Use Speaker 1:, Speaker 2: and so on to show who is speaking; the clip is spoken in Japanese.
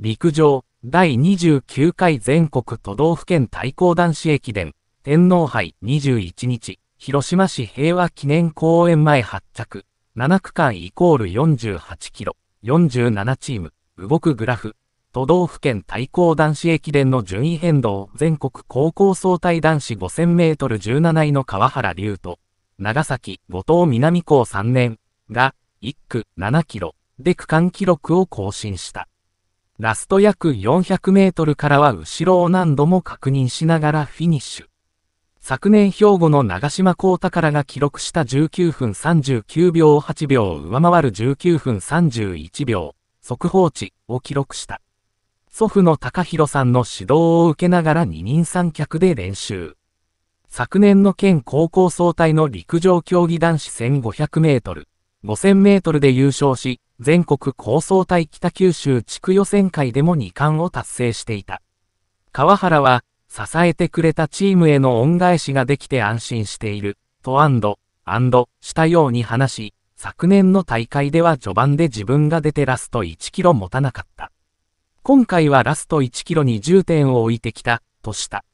Speaker 1: 陸上第29回全国都道府県対抗男子駅伝天皇杯21日広島市平和記念公園前発着7区間イコール48キロ47チーム動くグラフ都道府県対抗男子駅伝の順位変動全国高校総体男子5 0 0 0メートル1 7位の川原龍と長崎後藤南高3年が1区7キロで区間記録を更新した。ラスト約400メートルからは後ろを何度も確認しながらフィニッシュ。昨年兵庫の長島幸宝が記録した19分39秒8秒を上回る19分31秒、速報値を記録した。祖父の高弘さんの指導を受けながら二人三脚で練習。昨年の県高校総体の陸上競技男子1500メートル、5000メートルで優勝し、全国高層帯北九州地区予選会でも2冠を達成していた。川原は、支えてくれたチームへの恩返しができて安心している、とアンド、アンド、したように話し、昨年の大会では序盤で自分が出てラスト1キロ持たなかった。今回はラスト1キロに重点を置いてきた、とした。